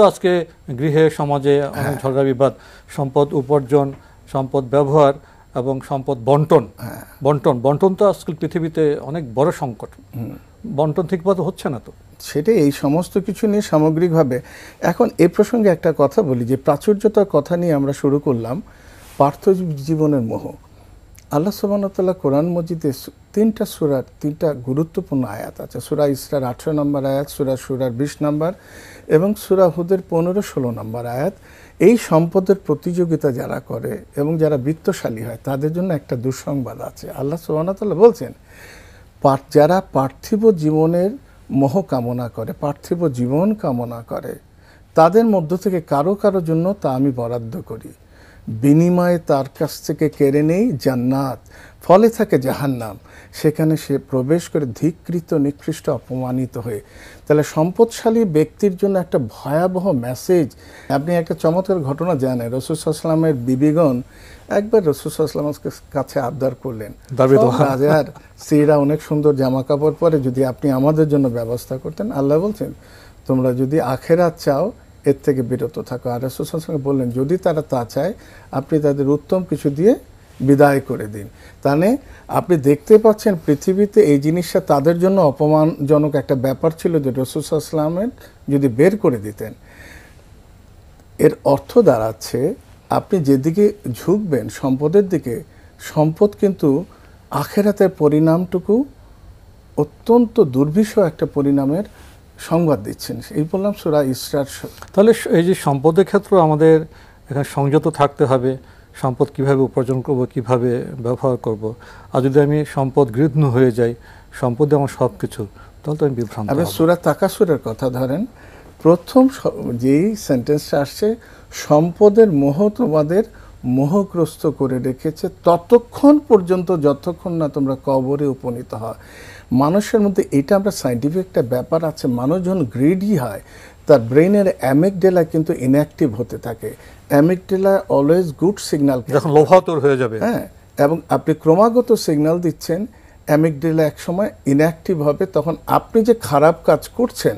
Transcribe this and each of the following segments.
তো আজকে গৃহে সমাজে অনেক হ্যাঁ। ঝগড়া বিবাদ সম্পদ উপার্জন সম্পদ ব্যবহার এবং সম্পদ বন্টন হ্যাঁ। বন্টন বন্টন তো আজকাল পৃথিবীতে অনেক বড় সংকট বন্টন ঠিকমতো হচ্ছে না তো সেটাই এই সমস্ত কিছু নিয়ে সামগ্রিকভাবে এখন এ প্রসঙ্গে একটা কথা বলি যে প্রাচুর্যতার কথা নিয়ে আমরা শুরু করলাম পার্থ জীবনের মোহ আল্লাহ সুবাহতাল্লাহ কোরআন মজিদে তিনটা সুরার তিনটা গুরুত্বপূর্ণ আয়াত আছে সুরা ইসরার আঠেরো নম্বর আয়াত সুরা সুরার বিশ নম্বর এবং সুরাহুদের পনেরো ষোলো নম্বর আয়াত এই সম্পদের প্রতিযোগিতা যারা করে এবং যারা বৃত্তশালী হয় তাদের জন্য একটা দুঃসংবাদ আছে আল্লাহ সুবাহতাল্লাহ বলছেন যারা পার্থিব জীবনের মহ কামনা করে পার্থিব জীবন কামনা করে তাদের মধ্য থেকে কারো কারো জন্য তা আমি বরাদ্দ করি বিনিময়ে তার কাছ থেকে কেড়ে নেই জান্নাত ফলে থাকে জাহান্নাম সেখানে সে প্রবেশ করে ধিকৃত নিকৃষ্ট অপমানিত হয়ে তাহলে সম্পদশালী ব্যক্তির জন্য একটা ভয়াবহ মেসেজ আপনি একটা চমৎকার ঘটনা জানেন রসুলামের বিবিগণ একবার রসুলামের কাছে আবদার করলেন রাজার স্ত্রীরা অনেক সুন্দর জামা কাপড় পরে যদি আপনি আমাদের জন্য ব্যবস্থা করতেন আল্লাহ বলছেন তোমরা যদি আখেরাত চাও এর থেকে বিরত থাকো আর রসুলসঙ্গে বললেন যদি তারা তা চায় আপনি তাদের উত্তম কিছু দিয়ে বিদায় করে দিন তাহলে আপনি দেখতে পাচ্ছেন পৃথিবীতে এই জিনিসটা তাদের জন্য অপমানজনক একটা ব্যাপার ছিল যে রসুলামের যদি বের করে দিতেন এর অর্থ দাঁড়াচ্ছে আপনি যেদিকে ঝুঁকবেন সম্পদের দিকে সম্পদ কিন্তু আখেরাতের পরিণামটুকু অত্যন্ত দুর্বিষ একটা পরিণামের সংবাদ দিচ্ছেন এই বললাম সুরা ইসরার তাহলে এই যে সম্পদের ক্ষেত্র আমাদের এখানে সংযত থাকতে হবে সম্পদ কিভাবে উপার্জন করব কিভাবে ব্যবহার করব আর যদি আমি সম্পদ গৃহ্ণ হয়ে যাই সম্পদে আমার সব কিছু তাহলে তো আমি বিভ্রান্ত আমি সুরা তাকাসুরের কথা ধরেন প্রথম যেই সেন্টেন্সটা আসছে সম্পদের মোহ তোমাদের মোহগ্রস্ত করে রেখেছে ততক্ষণ পর্যন্ত যতক্ষণ না তোমরা কবরে উপনীত হয় মানুষের মধ্যে এটা আমরা সাইন্টিফিক একটা ব্যাপার আছে মানুষ যখন গ্রিডি হয় তার ব্রেনের অ্যামিকডেলা কিন্তু ইনঅ্যাক্টিভ হতে থাকে অ্যামেকডেলা অলওয়েজ গুড সিগন্যাল যখন লোভাতর হয়ে যাবে হ্যাঁ এবং আপনি ক্রমাগত সিগন্যাল দিচ্ছেন অ্যামেকডেলা একসময় ইনঅ্যাক্টিভ হবে তখন আপনি যে খারাপ কাজ করছেন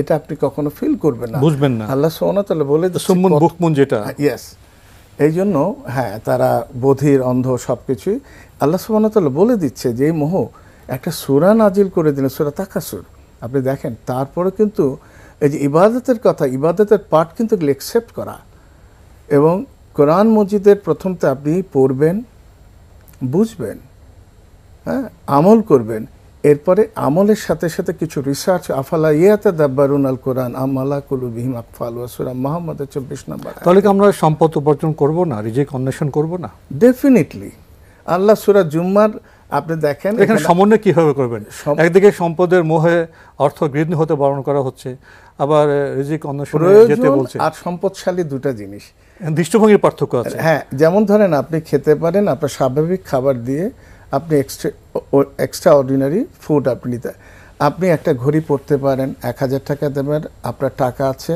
এটা আপনি কখনো ফিল করবেন না বুঝবেন না আল্লাহ তাহলে বলে যেটা ইয়েস হ্যাঁ, এই জন্য হ্যাঁ তারা বধির অন্ধ সব কিছুই আল্লাহ সোহানতাল্লাহ বলে দিচ্ছে যে এই মোহ একটা সুরা নাজিল করে দিলেন সুরা তাকাসুর আপনি দেখেন তারপরে কিন্তু এই যে ইবাদতের কথা ইবাদতের পাঠ কিন্তু অ্যাকসেপ্ট করা এবং কোরআন মসজিদের প্রথমতে আপনি পড়বেন বুঝবেন হ্যাঁ আমল করবেন এরপরে আমলের সাথে সাথে কিছু রিসার্চ আফালা ইয়াতে দাব্বারুন আল কোরআন আমালা কুলু বিহিম আকফাল ওয়াসুরা মোহাম্মদের চব্বিশ নম্বর তাহলে কি আমরা সম্পদ উপার্জন করব না রিজেক্ট অন্বেষণ করব না ডেফিনেটলি আল্লাহ সুরা জুম্মার আপনি দেখেন এখানে সমন্বয় কিভাবে করবেন একদিকে সম্পদের মোহে অর্থ গৃহীন হতে বারণ করা হচ্ছে আবার রিজিক অন্বেষণে যেতে বলছে আর সম্পদশালী দুটো জিনিস দৃষ্টিভঙ্গির পার্থক্য আছে হ্যাঁ যেমন ধরেন আপনি খেতে পারেন আপনার স্বাভাবিক খাবার দিয়ে আপনি এক্সট্রা এক্সট্রা অর্ডিনারি ফুড আপনি নিতে আপনি একটা ঘড়ি পড়তে পারেন এক হাজার টাকা দেবেন আপনার টাকা আছে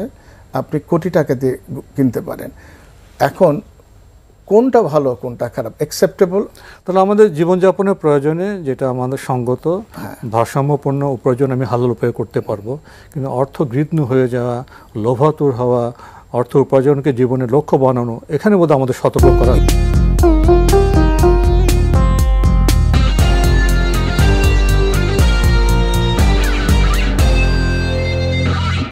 আপনি কোটি টাকা দিয়ে কিনতে পারেন এখন কোনটা ভালো কোনটা খারাপ অ্যাকসেপ্টেবল তাহলে আমাদের জীবনযাপনের প্রয়োজনে যেটা আমাদের সঙ্গত হ্যাঁ। ভারসাম্যপূর্ণ উপার্জন আমি হালাল উপায় করতে পারবো কিন্তু অর্থ গৃহ্ণ হয়ে যাওয়া লোভাতুর হওয়া অর্থ উপার্জনকে জীবনের লক্ষ্য বানানো এখানে বোধহয় আমাদের সতর্ক করা